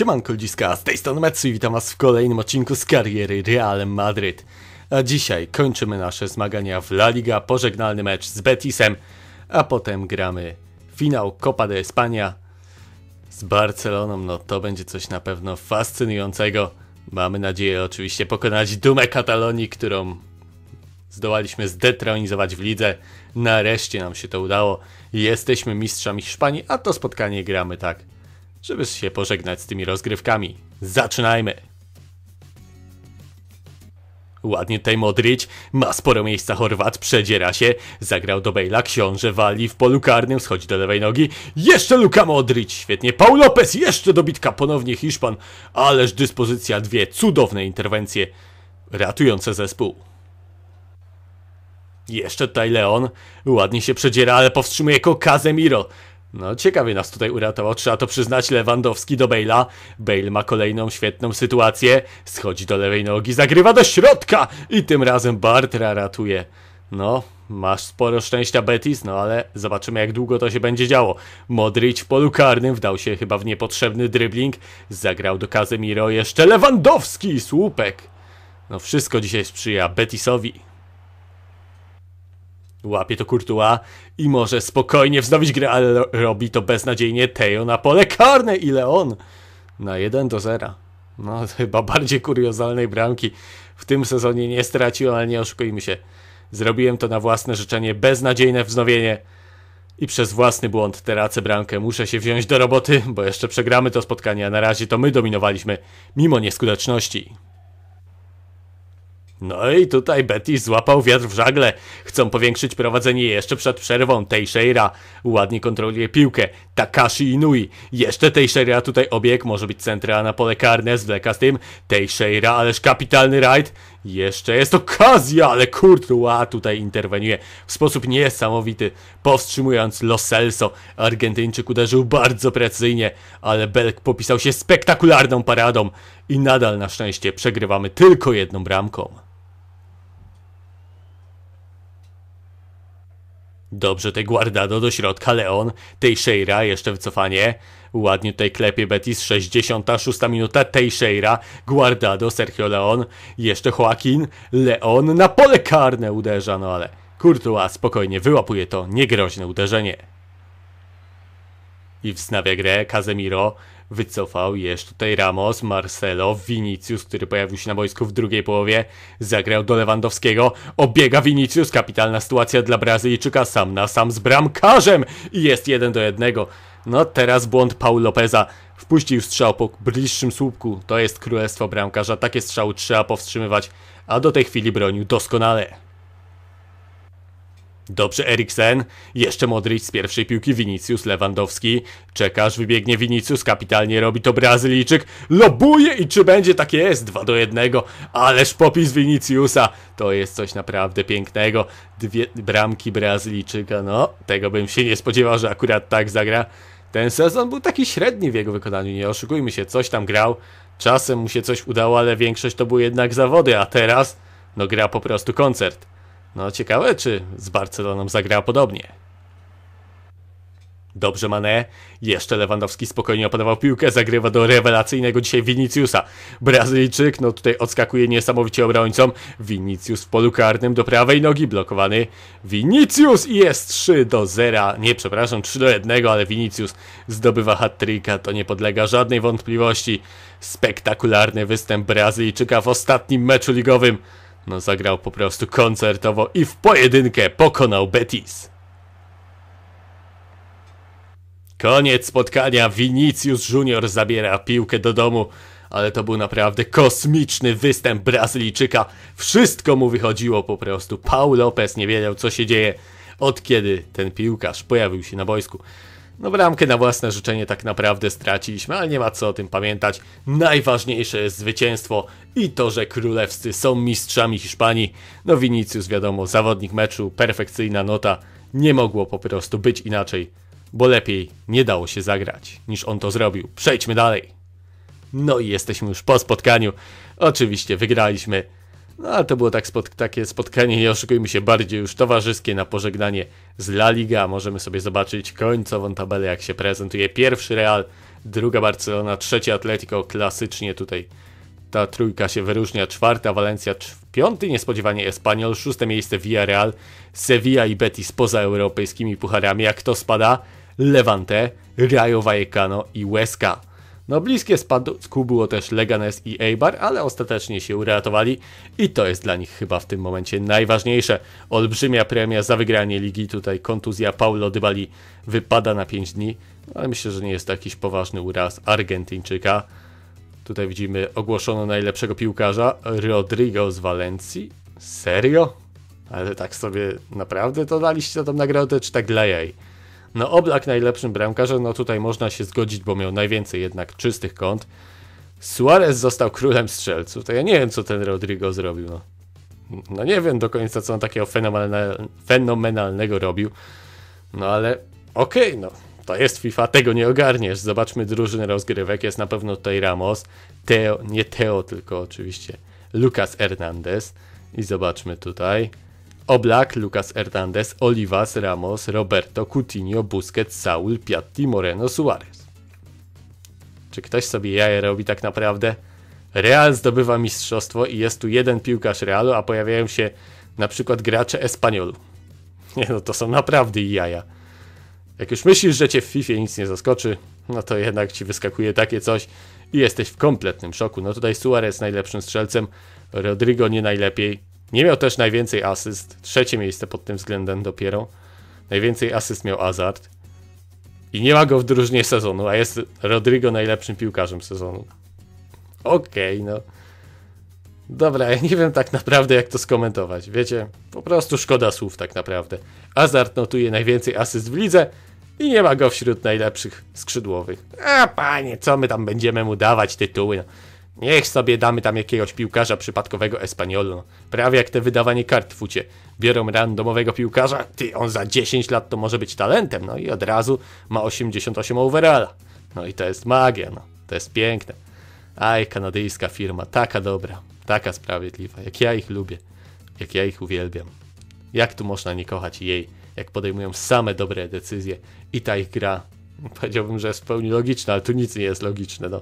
Siemanko ludziska, z tej strony Metsu i witam was w kolejnym odcinku z kariery Real Madryt. A dzisiaj kończymy nasze zmagania w La Liga, pożegnalny mecz z Betisem, a potem gramy finał Copa de España z Barceloną. No to będzie coś na pewno fascynującego. Mamy nadzieję oczywiście pokonać dumę Katalonii, którą zdołaliśmy zdetronizować w lidze. Nareszcie nam się to udało. Jesteśmy mistrzami Hiszpanii, a to spotkanie gramy tak żeby się pożegnać z tymi rozgrywkami. Zaczynajmy! Ładnie tutaj Modric, ma sporo miejsca Chorwat, przedziera się, zagrał do Bejla, książę wali w polu karnym, schodzi do lewej nogi, jeszcze Luka Modric, świetnie, Paul Lopez, jeszcze dobitka, ponownie Hiszpan, ależ dyspozycja, dwie cudowne interwencje ratujące zespół. Jeszcze tutaj Leon, ładnie się przedziera, ale powstrzymuje go Kazemiro, no, ciekawie nas tutaj uratował, trzeba to przyznać, Lewandowski do Bale'a. Bale ma kolejną świetną sytuację, schodzi do lewej nogi, zagrywa do środka i tym razem Bartra ratuje. No, masz sporo szczęścia Betis, no ale zobaczymy jak długo to się będzie działo. Modric w polu karnym wdał się chyba w niepotrzebny dribbling, zagrał do Kazemiro jeszcze Lewandowski słupek. No wszystko dzisiaj sprzyja Betisowi. Łapie to Kurtua i może spokojnie wznowić grę, ale robi to beznadziejnie Teo na pole karne. i Leon Na 1 do 0. No, chyba bardziej kuriozalnej bramki w tym sezonie nie straciłem, ale nie oszukujmy się. Zrobiłem to na własne życzenie, beznadziejne wznowienie i przez własny błąd teracę bramkę. Muszę się wziąć do roboty, bo jeszcze przegramy to spotkanie, a na razie to my dominowaliśmy, mimo nieskuteczności. No i tutaj Betis złapał wiatr w żagle. Chcą powiększyć prowadzenie jeszcze przed przerwą. Teixeira ładnie kontroluje piłkę. Takashi Inui. Jeszcze Teixeira tutaj obieg. Może być centra na pole karne. Zwleka z tym. Teixeira, ależ kapitalny rajd. Jeszcze jest okazja, ale Courtois tutaj interweniuje w sposób niesamowity, powstrzymując Los Celso. Argentyńczyk uderzył bardzo precyzyjnie, ale Belk popisał się spektakularną paradą i nadal na szczęście przegrywamy tylko jedną bramką. Dobrze tej Guardado do środka, Leon, Teixeira, jeszcze wycofanie. Ładnie tutaj klepie Betis, 66 minuta, Teixeira, Guardado, Sergio Leon, jeszcze Joaquin, Leon na pole karne uderza, no ale Courtois spokojnie wyłapuje to niegroźne uderzenie i wznawia grę. Casemiro wycofał, jest tutaj Ramos, Marcelo, Vinicius, który pojawił się na boisku w drugiej połowie, zagrał do Lewandowskiego, obiega Vinicius, kapitalna sytuacja dla Brazylijczyka, sam na sam z bramkarzem i jest jeden do jednego. No teraz błąd Paul Lopeza, wpuścił strzał po bliższym słupku, to jest królestwo bramkarza, takie strzały trzeba powstrzymywać, a do tej chwili bronił doskonale. Dobrze Eriksen, jeszcze Modric z pierwszej piłki, Vinicius, Lewandowski, czekasz, wybiegnie Vinicius, kapitalnie robi to Brazylijczyk, lobuje i czy będzie tak jest, 2 do 1, ależ popis Viniciusa, to jest coś naprawdę pięknego, dwie bramki Brazylijczyka, no, tego bym się nie spodziewał, że akurat tak zagra. Ten sezon był taki średni w jego wykonaniu, nie oszukujmy się, coś tam grał, czasem mu się coś udało, ale większość to były jednak zawody, a teraz, no gra po prostu koncert. No ciekawe, czy z Barceloną zagrała podobnie. Dobrze Mane, jeszcze Lewandowski spokojnie opanował piłkę, zagrywa do rewelacyjnego dzisiaj Viniciusa. Brazylijczyk, no tutaj odskakuje niesamowicie obrońcom. Vinicius w polu karnym do prawej nogi blokowany. Vinicius i jest 3 do 0, nie przepraszam, 3 do 1, ale Vinicius zdobywa hat to nie podlega żadnej wątpliwości. Spektakularny występ Brazylijczyka w ostatnim meczu ligowym. No zagrał po prostu koncertowo i w pojedynkę pokonał Betis. Koniec spotkania. Vinicius Junior zabiera piłkę do domu, ale to był naprawdę kosmiczny występ Brazylijczyka. Wszystko mu wychodziło po prostu. Paul Lopez nie wiedział, co się dzieje od kiedy ten piłkarz pojawił się na boisku. No bramkę na własne życzenie tak naprawdę straciliśmy, ale nie ma co o tym pamiętać. Najważniejsze jest zwycięstwo i to, że królewscy są mistrzami Hiszpanii. No Vinicius wiadomo, zawodnik meczu, perfekcyjna nota. Nie mogło po prostu być inaczej, bo lepiej nie dało się zagrać niż on to zrobił. Przejdźmy dalej. No i jesteśmy już po spotkaniu. Oczywiście wygraliśmy no ale to było tak takie spotkanie, nie oszukujmy się, bardziej już towarzyskie na pożegnanie z La Liga. Możemy sobie zobaczyć końcową tabelę, jak się prezentuje pierwszy Real, druga Barcelona, trzeci Atletico, klasycznie tutaj ta trójka się wyróżnia, czwarta Walencja, piąty niespodziewanie Espanyol, szóste miejsce Villarreal, Sevilla i Betis poza europejskimi pucharami. Jak to spada? Levante, Rayo Vallecano i Huesca. No bliskie spadku było też Leganes i Eibar, ale ostatecznie się uratowali i to jest dla nich chyba w tym momencie najważniejsze. Olbrzymia premia za wygranie ligi, tutaj kontuzja Paulo Dybali wypada na 5 dni, no, ale myślę, że nie jest to jakiś poważny uraz Argentyńczyka. Tutaj widzimy ogłoszono najlepszego piłkarza Rodrigo z Walencji. Serio? Ale tak sobie naprawdę to daliście tą nagrodę, czy tak dla jej? No Oblak najlepszym bramkarzem, no tutaj można się zgodzić, bo miał najwięcej jednak czystych kąt. Suarez został królem strzelców, to ja nie wiem, co ten Rodrigo zrobił. No, no nie wiem do końca, co on takiego fenomenalnego robił. No ale okej, okay, no. To jest FIFA, tego nie ogarniesz. Zobaczmy drużynę rozgrywek. Jest na pewno tutaj Ramos, Teo, nie Teo, tylko oczywiście Lucas Hernandez. I zobaczmy tutaj. Oblak, Lucas Hernandez, Olivas, Ramos, Roberto, Coutinho, Busquets, Saul, Piatti, Moreno, Suarez. Czy ktoś sobie jaje robi tak naprawdę? Real zdobywa mistrzostwo i jest tu jeden piłkarz Realu, a pojawiają się na przykład gracze Espaniolu. Nie no, to są naprawdę jaja. Jak już myślisz, że cię w FIFA nic nie zaskoczy, no to jednak ci wyskakuje takie coś i jesteś w kompletnym szoku. No tutaj Suarez najlepszym strzelcem, Rodrigo nie najlepiej, nie miał też najwięcej asyst, trzecie miejsce pod tym względem dopiero. Najwięcej asyst miał Azard. I nie ma go w drużynie sezonu, a jest Rodrigo najlepszym piłkarzem sezonu. Okej, okay, no. Dobra, ja nie wiem tak naprawdę jak to skomentować. Wiecie, po prostu szkoda słów tak naprawdę. Azard notuje najwięcej asyst w lidze i nie ma go wśród najlepszych skrzydłowych. A panie, co my tam będziemy mu dawać tytuły? No. Niech sobie damy tam jakiegoś piłkarza przypadkowego Espaniolu. Prawie jak te wydawanie kart w fucie. Biorą randomowego piłkarza, ty on za 10 lat to może być talentem, no i od razu ma 88 overalla. No i to jest magia, no. To jest piękne. Aj, kanadyjska firma, taka dobra, taka sprawiedliwa, jak ja ich lubię, jak ja ich uwielbiam. Jak tu można nie kochać jej, jak podejmują same dobre decyzje i ta ich gra, powiedziałbym, że jest w pełni logiczna, ale tu nic nie jest logiczne, no.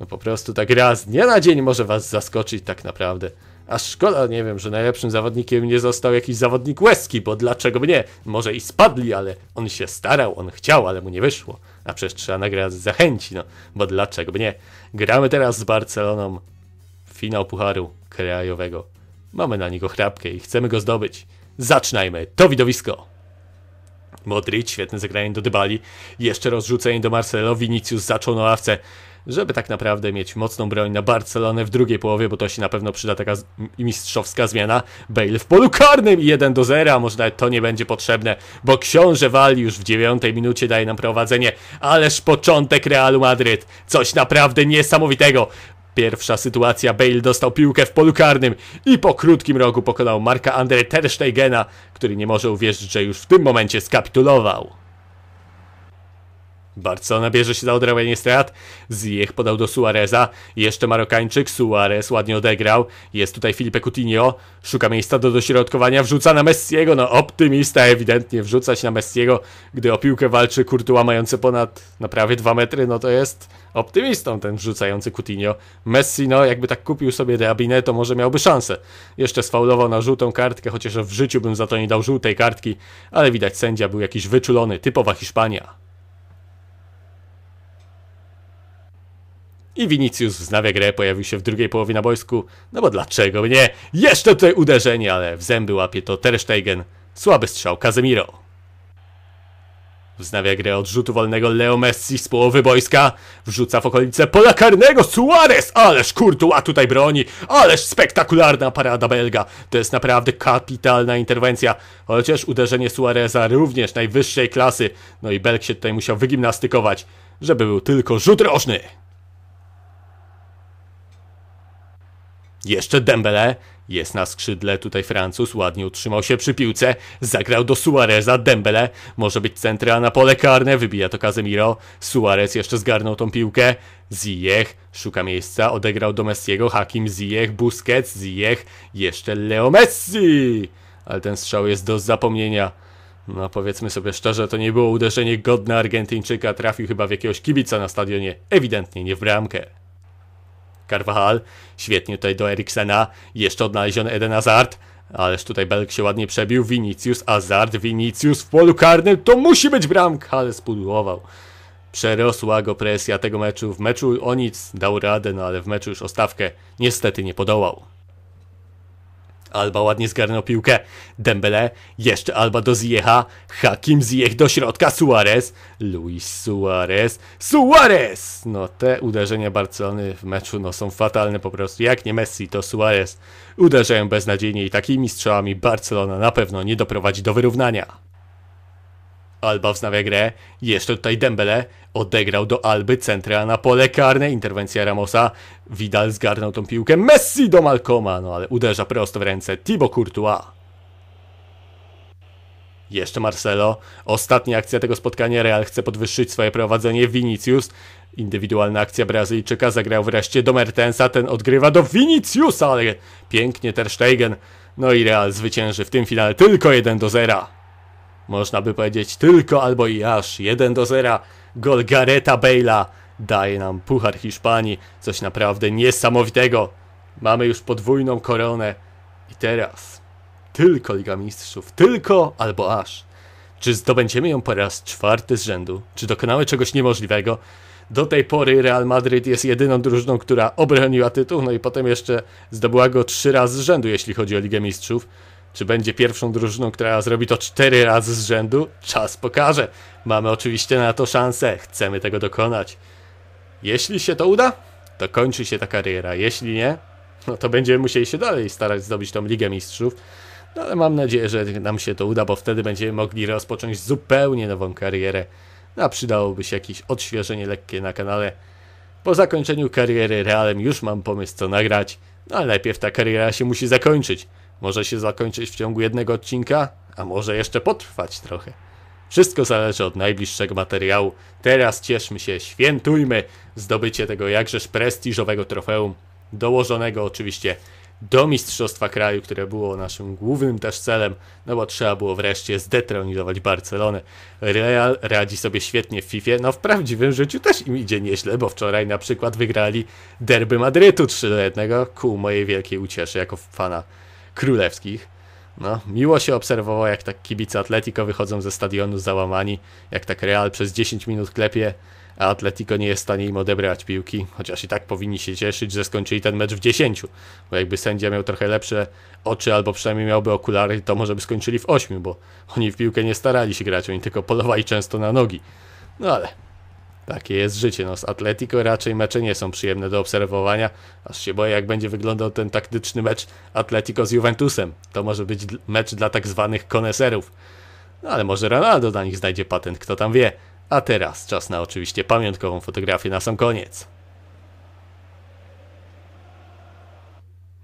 No po prostu tak raz, nie na dzień może was zaskoczyć tak naprawdę. A szkoda, nie wiem, że najlepszym zawodnikiem nie został jakiś zawodnik łezki, bo dlaczego mnie? Może i spadli, ale on się starał, on chciał, ale mu nie wyszło. A przecież trzeba nagrać zachęci, no, bo dlaczego mnie? Gramy teraz z Barceloną finał Pucharu Krajowego. Mamy na niego chrapkę i chcemy go zdobyć. Zaczynajmy to widowisko! Modric, świetne zagranie do Dybali, jeszcze rozrzucenie do Marcelo, Vinicius zaczął na ławce żeby tak naprawdę mieć mocną broń na Barcelonę w drugiej połowie, bo to się na pewno przyda taka mistrzowska zmiana. Bale w polu karnym 1 do 0, a może nawet to nie będzie potrzebne, bo książę wali już w dziewiątej minucie, daje nam prowadzenie, ależ początek Realu Madryt, coś naprawdę niesamowitego. Pierwsza sytuacja, Bale dostał piłkę w polu karnym i po krótkim rogu pokonał Marka Andre Tersteigena, który nie może uwierzyć, że już w tym momencie skapitulował. Barcelona bierze się za odrabianie strat. Zjech podał do Suareza. Jeszcze Marokańczyk. Suarez ładnie odegrał. Jest tutaj Filipe Coutinho. Szuka miejsca do dośrodkowania. Wrzuca na Messiego. No optymista ewidentnie. Wrzuca się na Messiego. Gdy o piłkę walczy Courtois mający ponad na prawie 2 metry. No to jest optymistą ten wrzucający Coutinho. Messi no jakby tak kupił sobie Diabinę to może miałby szansę. Jeszcze sfaulował na żółtą kartkę. Chociaż w życiu bym za to nie dał żółtej kartki. Ale widać sędzia był jakiś wyczulony. Typowa Hiszpania. i Vinicius wznawia grę, pojawił się w drugiej połowie na boisku. No bo dlaczego nie? Jeszcze tutaj uderzenie, ale w zęby łapie to Ter Stegen. Słaby strzał Casemiro. Wznawia grę odrzutu wolnego Leo Messi z połowy boiska. Wrzuca w okolice pola karnego Suarez! Ależ Courtois tutaj broni! Ależ spektakularna parada belga! To jest naprawdę kapitalna interwencja. Chociaż uderzenie Suareza również najwyższej klasy. No i Belg się tutaj musiał wygimnastykować, żeby był tylko rzut rożny. Jeszcze Dembele jest na skrzydle, tutaj Francuz ładnie utrzymał się przy piłce, zagrał do Suareza, Dembele, może być centra na pole karne, wybija to Casemiro, Suarez jeszcze zgarnął tą piłkę, Ziyech szuka miejsca, odegrał do Messiego, Hakim Ziyech, Busquets, Ziyech, jeszcze Leo Messi! Ale ten strzał jest do zapomnienia. No powiedzmy sobie szczerze, to nie było uderzenie godne Argentyńczyka, trafił chyba w jakiegoś kibica na stadionie, ewidentnie nie w bramkę. Carvajal, świetnie tutaj do Eriksena, jeszcze odnaleziony Eden Hazard, Ależ tutaj Belk się ładnie przebił. Vinicius, Hazard, Vinicius w polu karnym. To musi być bramka, ale spudłował. Przerosła go presja tego meczu. W meczu o nic dał radę, no ale w meczu już o stawkę niestety nie podołał. Alba ładnie zgarnął piłkę. Dembele, jeszcze Alba do Ziecha. Hakim Ziyech do środka. Suarez, Luis Suarez, Suarez! No te uderzenia Barcelony w meczu no, są fatalne po prostu. Jak nie Messi, to Suarez. Uderzają beznadziejnie i takimi strzałami Barcelona na pewno nie doprowadzi do wyrównania. Alba wznawia grę. Jeszcze tutaj Dembele odegrał do Alby centra na pole karne. Interwencja Ramosa. Vidal zgarnął tą piłkę. Messi do Malcoma, no ale uderza prosto w ręce Thibaut Courtois. Jeszcze Marcelo. Ostatnia akcja tego spotkania. Real chce podwyższyć swoje prowadzenie. Vinicius. Indywidualna akcja Brazylijczyka. Zagrał wreszcie do Mertensa. Ten odgrywa do Viniciusa, ale pięknie Ter Stegen. No i Real zwycięży w tym finale tylko 1 do 0. Można by powiedzieć tylko albo i aż. 1 do 0. Gol Gareta Bale'a daje nam Puchar Hiszpanii. Coś naprawdę niesamowitego. Mamy już podwójną koronę. I teraz tylko Liga Mistrzów. Tylko albo aż. Czy zdobędziemy ją po raz czwarty z rzędu? Czy dokonały czegoś niemożliwego? Do tej pory Real Madrid jest jedyną drużyną, która obroniła tytuł, no i potem jeszcze zdobyła go trzy razy z rzędu, jeśli chodzi o Ligę Mistrzów. Czy będzie pierwszą drużyną, która zrobi to cztery razy z rzędu? Czas pokaże. Mamy oczywiście na to szansę. Chcemy tego dokonać. Jeśli się to uda, to kończy się ta kariera. Jeśli nie, no to będziemy musieli się dalej starać zdobyć tą Ligę Mistrzów. No ale mam nadzieję, że nam się to uda, bo wtedy będziemy mogli rozpocząć zupełnie nową karierę. No, a przydałoby się jakieś odświeżenie lekkie na kanale. Po zakończeniu kariery Realem już mam pomysł co nagrać, no ale najpierw ta kariera się musi zakończyć. Może się zakończyć w ciągu jednego odcinka, a może jeszcze potrwać trochę. Wszystko zależy od najbliższego materiału. Teraz cieszmy się, świętujmy zdobycie tego jakżeż prestiżowego trofeum, dołożonego oczywiście do Mistrzostwa Kraju, które było naszym głównym też celem, no bo trzeba było wreszcie zdetronizować Barcelonę. Real radzi sobie świetnie w FIFA, no w prawdziwym życiu też im idzie nieźle, bo wczoraj na przykład wygrali derby Madrytu 3 do 1 ku mojej wielkiej ucieszy jako fana królewskich. No, miło się obserwowało, jak tak kibice Atletico wychodzą ze stadionu załamani, jak tak Real przez 10 minut klepie, a Atletico nie jest w stanie im odebrać piłki, chociaż i tak powinni się cieszyć, że skończyli ten mecz w 10, bo jakby sędzia miał trochę lepsze oczy, albo przynajmniej miałby okulary, to może by skończyli w 8, bo oni w piłkę nie starali się grać, oni tylko polowali często na nogi. No ale takie jest życie. No, z Atletico raczej mecze nie są przyjemne do obserwowania. Aż się boję, jak będzie wyglądał ten taktyczny mecz Atletico z Juventusem. To może być mecz dla tak zwanych koneserów. No, ale może Ronaldo na nich znajdzie patent, kto tam wie. A teraz czas na oczywiście pamiątkową fotografię na sam koniec.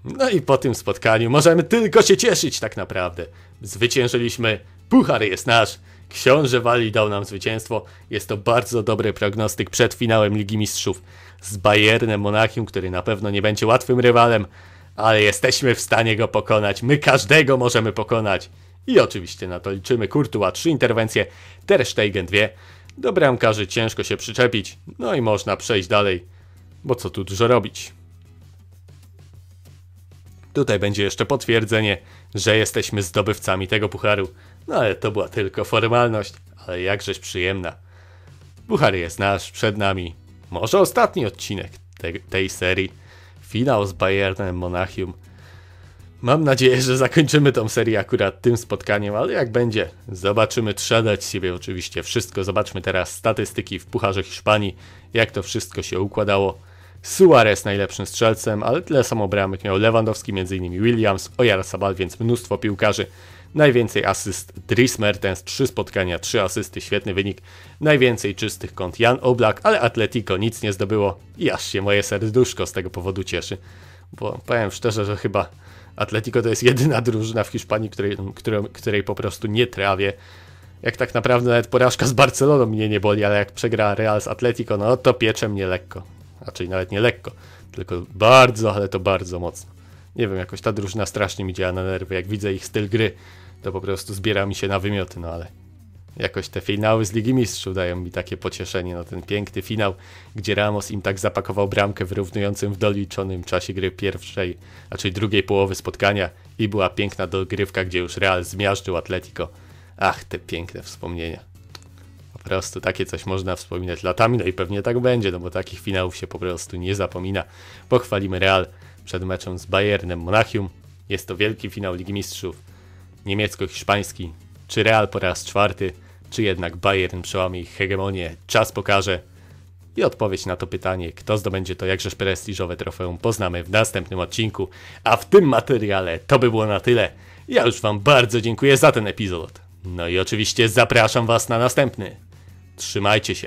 No i po tym spotkaniu możemy tylko się cieszyć tak naprawdę. Zwyciężyliśmy, puchar jest nasz. Książę Wali dał nam zwycięstwo. Jest to bardzo dobry prognostyk przed finałem Ligi Mistrzów z Bayernem Monachium, który na pewno nie będzie łatwym rywalem, ale jesteśmy w stanie go pokonać. My każdego możemy pokonać. I oczywiście na to liczymy. Kurtuła 3 interwencje, Ter Stegen 2. Do bramkarzy ciężko się przyczepić, no i można przejść dalej, bo co tu dużo robić. Tutaj będzie jeszcze potwierdzenie, że jesteśmy zdobywcami tego pucharu. No ale to była tylko formalność, ale jakżeś przyjemna. Buchar jest nasz, przed nami. Może ostatni odcinek te, tej serii. Finał z Bayernem Monachium. Mam nadzieję, że zakończymy tą serię akurat tym spotkaniem, ale jak będzie, zobaczymy. Trzeba dać siebie oczywiście wszystko. Zobaczmy teraz statystyki w Pucharze Hiszpanii, jak to wszystko się układało. Suarez najlepszym strzelcem, ale tyle samo bramek miał Lewandowski, m.in. Williams, Sabal, więc mnóstwo piłkarzy Najwięcej asyst Dries Mertens, 3 spotkania, 3 asysty, świetny wynik. Najwięcej czystych kąt Jan Oblak, ale Atletico nic nie zdobyło i aż się moje serduszko z tego powodu cieszy. Bo powiem szczerze, że chyba Atletico to jest jedyna drużyna w Hiszpanii, której, której, której po prostu nie trawię. Jak tak naprawdę nawet porażka z Barceloną mnie nie boli, ale jak przegra Real z Atletico, no to piecze mnie lekko. Raczej nawet nie lekko, tylko bardzo, ale to bardzo mocno. Nie wiem, jakoś ta drużyna strasznie mi działa na nerwy, jak widzę ich styl gry to po prostu zbiera mi się na wymioty, no ale jakoś te finały z Ligi Mistrzów dają mi takie pocieszenie, no ten piękny finał, gdzie Ramos im tak zapakował bramkę wyrównującym w doliczonym czasie gry pierwszej, a czyli drugiej połowy spotkania i była piękna dogrywka, gdzie już Real zmiażdżył Atletico. Ach, te piękne wspomnienia. Po prostu takie coś można wspominać latami, no i pewnie tak będzie, no bo takich finałów się po prostu nie zapomina. Pochwalimy Real przed meczem z Bayernem Monachium. Jest to wielki finał Ligi Mistrzów niemiecko-hiszpański, czy Real po raz czwarty, czy jednak Bayern przełamie ich hegemonię, czas pokaże. I odpowiedź na to pytanie, kto zdobędzie to jakże prestiżowe trofeum, poznamy w następnym odcinku. A w tym materiale to by było na tyle. Ja już Wam bardzo dziękuję za ten epizod. No i oczywiście zapraszam Was na następny. Trzymajcie się.